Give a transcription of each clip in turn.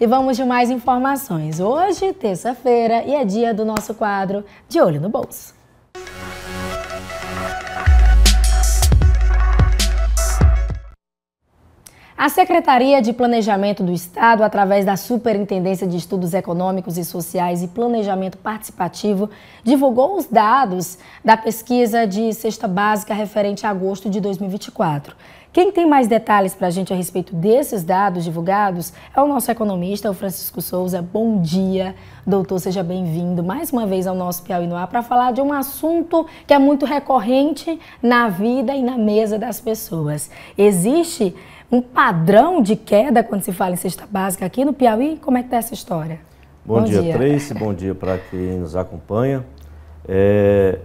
E vamos de mais informações. Hoje, terça-feira, e é dia do nosso quadro De Olho no Bolso. A Secretaria de Planejamento do Estado, através da Superintendência de Estudos Econômicos e Sociais e Planejamento Participativo, divulgou os dados da pesquisa de cesta básica referente a agosto de 2024. Quem tem mais detalhes para a gente a respeito desses dados divulgados é o nosso economista, o Francisco Souza. Bom dia, doutor, seja bem-vindo mais uma vez ao nosso Piauí no Ar para falar de um assunto que é muito recorrente na vida e na mesa das pessoas. Existe um padrão de queda quando se fala em cesta básica aqui no Piauí? Como é que está essa história? Bom, bom dia, dia, Tracy. bom dia para quem nos acompanha. É,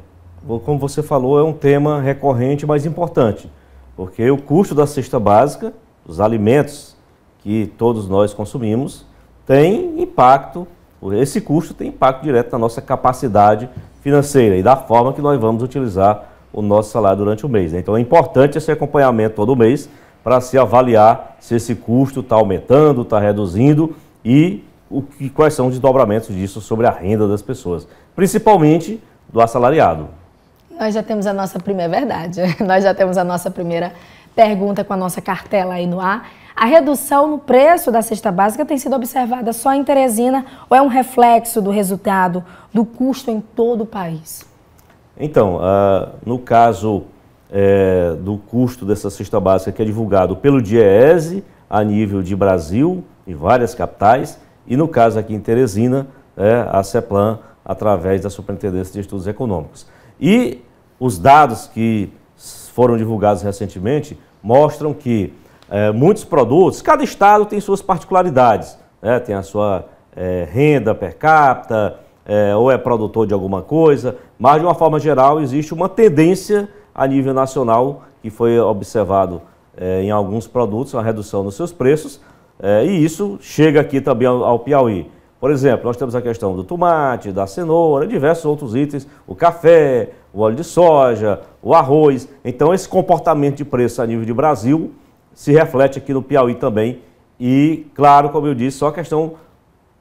como você falou, é um tema recorrente, mas importante, porque o custo da cesta básica, os alimentos que todos nós consumimos, tem impacto, esse custo tem impacto direto na nossa capacidade financeira e da forma que nós vamos utilizar o nosso salário durante o mês. Né? Então é importante esse acompanhamento todo mês para se avaliar se esse custo está aumentando, está reduzindo e o que, quais são os desdobramentos disso sobre a renda das pessoas, principalmente do assalariado. Nós já temos a nossa primeira é verdade, nós já temos a nossa primeira pergunta com a nossa cartela aí no ar. A redução no preço da cesta básica tem sido observada só em Teresina ou é um reflexo do resultado do custo em todo o país? Então, uh, no caso é, do custo dessa cesta básica que é divulgado pelo DIEESE a nível de Brasil, e várias capitais, e no caso aqui em Teresina, é, a CEPLAN, através da Superintendência de Estudos Econômicos. E os dados que foram divulgados recentemente mostram que é, muitos produtos, cada estado tem suas particularidades, né? tem a sua é, renda per capita, é, ou é produtor de alguma coisa, mas de uma forma geral existe uma tendência a nível nacional, que foi observado é, em alguns produtos, uma redução nos seus preços, é, e isso chega aqui também ao, ao, Piauí. Por exemplo, nós temos a questão do tomate, da cenoura, diversos outros itens, o café, o óleo de soja, o arroz. Então, esse comportamento de preço a nível de Brasil se reflete aqui no Piauí também. E, claro, como eu disse, só a questão,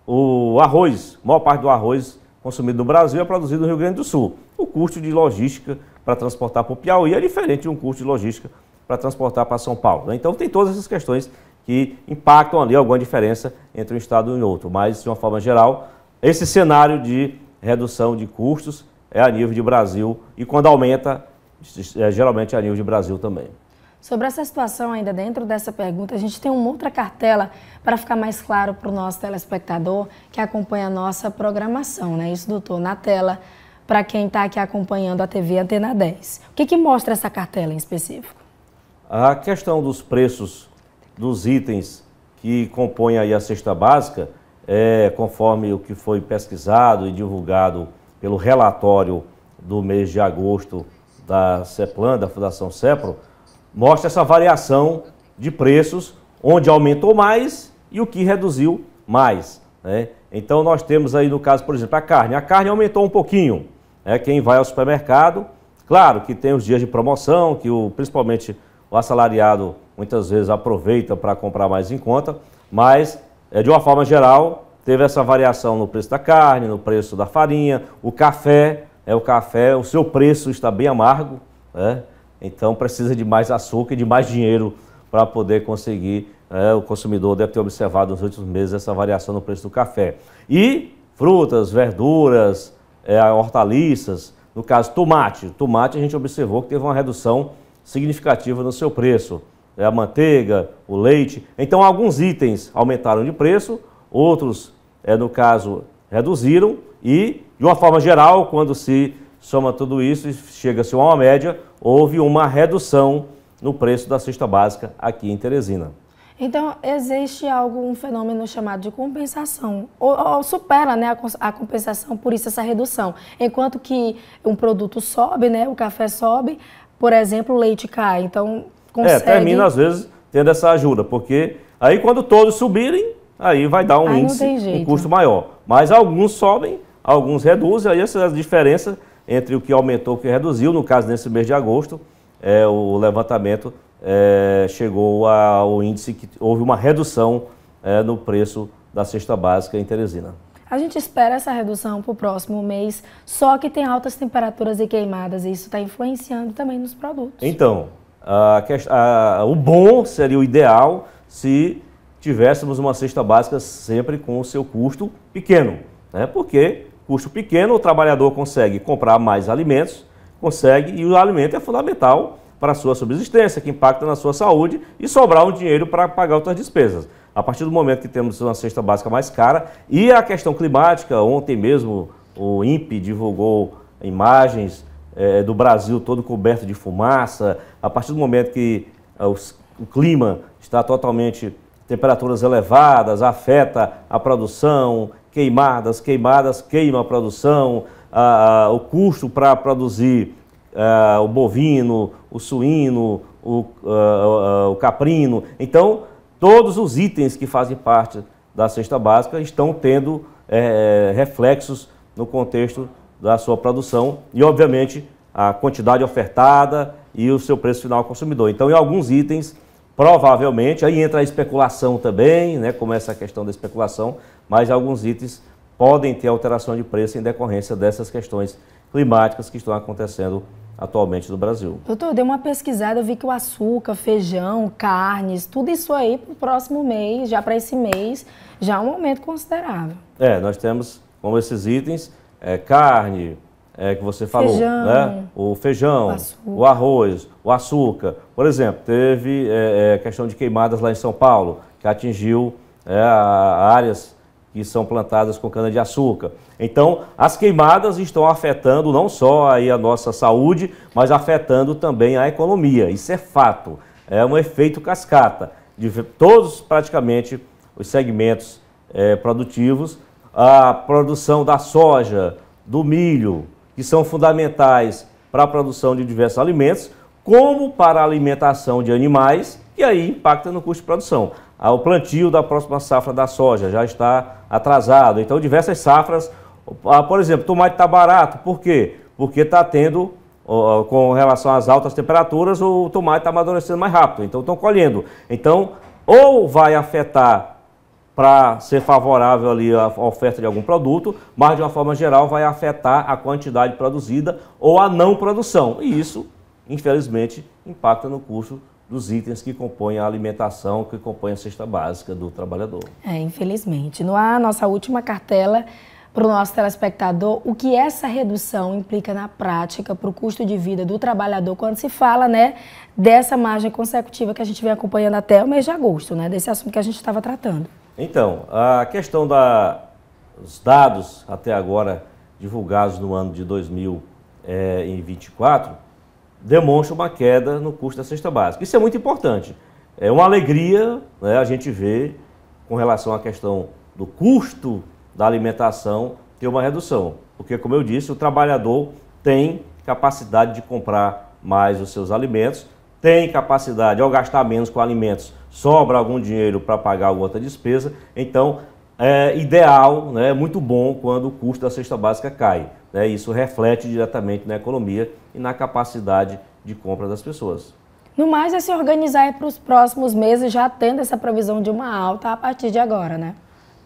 o arroz, a maior parte do arroz consumido no Brasil é produzido no Rio Grande do Sul. O custo de logística para transportar para o Piauí é diferente de um custo de logística para transportar para São Paulo. Né? Então tem todas essas questões que impactam ali alguma diferença entre um estado e outro, mas de uma forma geral, esse cenário de redução de custos é a nível de Brasil e quando aumenta, é geralmente é a nível de Brasil também. Sobre essa situação, ainda dentro dessa pergunta, a gente tem uma outra cartela para ficar mais claro para o nosso telespectador que acompanha a nossa programação, né? Isso, doutor, na tela para quem está aqui acompanhando a TV Antena 10. O que, que mostra essa cartela em específico? A questão dos preços dos itens que compõem aí a cesta básica, é, conforme o que foi pesquisado e divulgado pelo relatório do mês de agosto da CEPLAN, da Fundação CEPRO, mostra essa variação de preços, onde aumentou mais e o que reduziu mais. Né? Então nós temos aí no caso, por exemplo, a carne. A carne aumentou um pouquinho, é quem vai ao supermercado, claro que tem os dias de promoção, que o, principalmente o assalariado muitas vezes aproveita para comprar mais em conta, mas é, de uma forma geral teve essa variação no preço da carne, no preço da farinha, o café, é o café, o seu preço está bem amargo, né? então precisa de mais açúcar e de mais dinheiro para poder conseguir. É, o consumidor deve ter observado nos últimos meses essa variação no preço do café. E frutas, verduras, é, hortaliças, no caso tomate. Tomate a gente observou que teve uma redução significativa no seu preço. É a manteiga, o leite. Então alguns itens aumentaram de preço, outros, é, no caso, reduziram e, de uma forma geral, quando se soma tudo isso e chega-se a uma média, houve uma redução no preço da cesta básica aqui em Teresina. Então, existe algo, um fenômeno chamado de compensação, ou, ou supera né, a, a, compensação, por isso essa redução. Enquanto que um produto sobe, né, o café sobe, por exemplo, o leite cai. Então, é, consegue... É, termina às vezes tendo essa ajuda, porque aí quando todos subirem, aí vai dar um aí índice, um custo maior. Mas alguns sobem, alguns reduzem, aí essa diferença entre o que aumentou e o que reduziu, no caso, nesse mês de agosto, é o levantamento é, chegou ao índice que houve uma redução é, no preço da cesta básica em Teresina. A gente espera essa redução para o próximo mês, só que tem altas temperaturas e queimadas, e isso está influenciando também nos produtos. Então, a, a, o bom seria o ideal se tivéssemos uma cesta básica sempre com o seu custo pequeno, né? porque custo pequeno o trabalhador consegue comprar mais alimentos, consegue, e o alimento é fundamental para a sua subsistência, que impacta na sua saúde e sobrar um dinheiro para pagar outras despesas. A partir do momento que temos uma cesta básica mais cara e a questão climática, ontem mesmo o INPE divulgou imagens é, do Brasil todo coberto de fumaça. A partir do momento que é, os, o clima está totalmente temperaturas elevadas, afeta a produção, queimadas, queimadas queima a produção, a, a, o custo para produzir a, eh, o bovino, o suíno, o, uh, uh, o caprino. Então, todos os itens que fazem parte da cesta básica estão tendo é, reflexos no contexto da sua produção e, obviamente, a quantidade ofertada e o seu preço final ao consumidor. Então, em alguns itens, provavelmente, aí entra a especulação também, né, como essa questão da especulação, mas alguns itens podem ter alteração de preço em decorrência dessas questões climáticas que estão acontecendo atualmente do Brasil. Doutor, eu dei uma pesquisada, eu vi que o açúcar, feijão, carnes, tudo isso aí para o próximo mês, já para esse mês, já é um aumento considerável. É, nós temos como esses itens, é, carne, é, que você falou, né? feijão, né? o feijão, o, o, arroz, o açúcar. Por exemplo, teve é, é, questão de queimadas lá em São Paulo, que atingiu é, áreas que são plantadas com cana-de-açúcar. Então, as queimadas estão afetando não só aí a nossa saúde, mas afetando também a economia. Isso é fato. É um efeito cascata de todos praticamente os segmentos é, produtivos. A produção da soja, do milho, que são fundamentais para a produção de diversos alimentos, como para a alimentação de animais, e aí impacta no custo de produção o plantio da próxima safra da soja, já está atrasado. Então, diversas safras, ah, por exemplo, tomate está barato, por quê? Porque está tendo, com relação às altas temperaturas, o tomate está amadurecendo mais rápido, então estão colhendo. Então, ou vai afetar para ser favorável ali a oferta de algum produto, mas de uma forma geral vai afetar a quantidade produzida ou a não produção. E isso, infelizmente, impacta no custo dos itens que compõem a alimentação, que compõem a cesta básica do trabalhador. É, infelizmente. No ar, nossa última cartela para o nosso telespectador, o que essa redução implica na prática para o custo de vida do trabalhador quando se fala né, dessa margem consecutiva que a gente vem acompanhando até o mês de agosto, né, desse assunto que a gente estava tratando. Então, a questão dos dados até agora divulgados no ano de 2024 demonstra uma queda no custo da cesta básica. Isso é muito importante. É uma alegria né, a gente ver, com relação à questão do custo da alimentação, ter uma redução. Porque, como eu disse, o trabalhador tem capacidade de comprar mais os seus alimentos, tem capacidade, ao gastar menos com alimentos, sobra algum dinheiro para pagar alguma outra despesa. Então, é ideal, né, é muito bom quando o custo da cesta básica cai. Né, isso reflete diretamente na economia e na capacidade de compra das pessoas. No mais, é se organizar para os próximos meses, já tendo essa previsão de uma alta a partir de agora, né?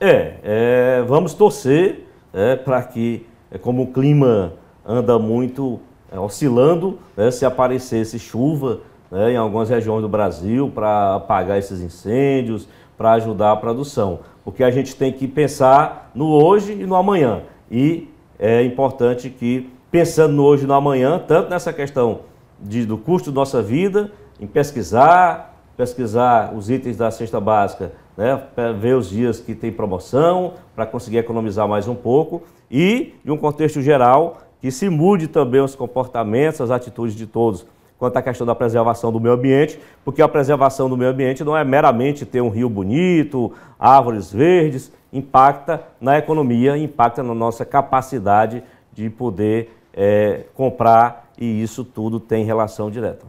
É, é vamos torcer né, é, para que, como o clima anda muito é, oscilando, né, se aparecesse chuva né, em algumas regiões do Brasil para apagar esses incêndios, para ajudar a produção. Porque a gente tem que pensar no hoje e no amanhã. E é importante que pensando no hoje e no amanhã, tanto nessa questão de, do custo da nossa vida, em pesquisar, pesquisar os itens da cesta básica, né, ver os dias que tem promoção, para conseguir economizar mais um pouco, e, de um contexto geral, que se mude também os comportamentos, as atitudes de todos quanto à questão da preservação do meio ambiente, porque a preservação do meio ambiente não é meramente ter um rio bonito, árvores verdes, impacta na economia, impacta na nossa capacidade de poder é, comprar e isso tudo tem relação direta.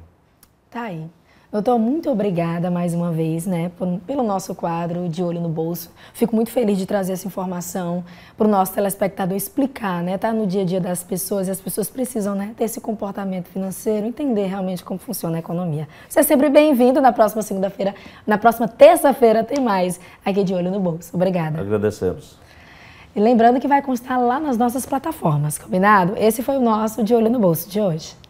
Tá aí. Doutor, muito obrigada mais uma vez, né, por, pelo nosso quadro de Olho no Bolso. Fico muito feliz de trazer essa informação para o nosso telespectador explicar, né, tá no dia a dia das pessoas e as pessoas precisam, né, ter esse comportamento financeiro, entender realmente como funciona a economia. Você é sempre bem-vindo na próxima segunda-feira, na próxima terça-feira tem mais aqui de Olho no Bolso. Obrigada. Agradecemos. E lembrando que vai constar lá nas nossas plataformas, combinado? Esse foi o nosso De Olho no Bolso de hoje.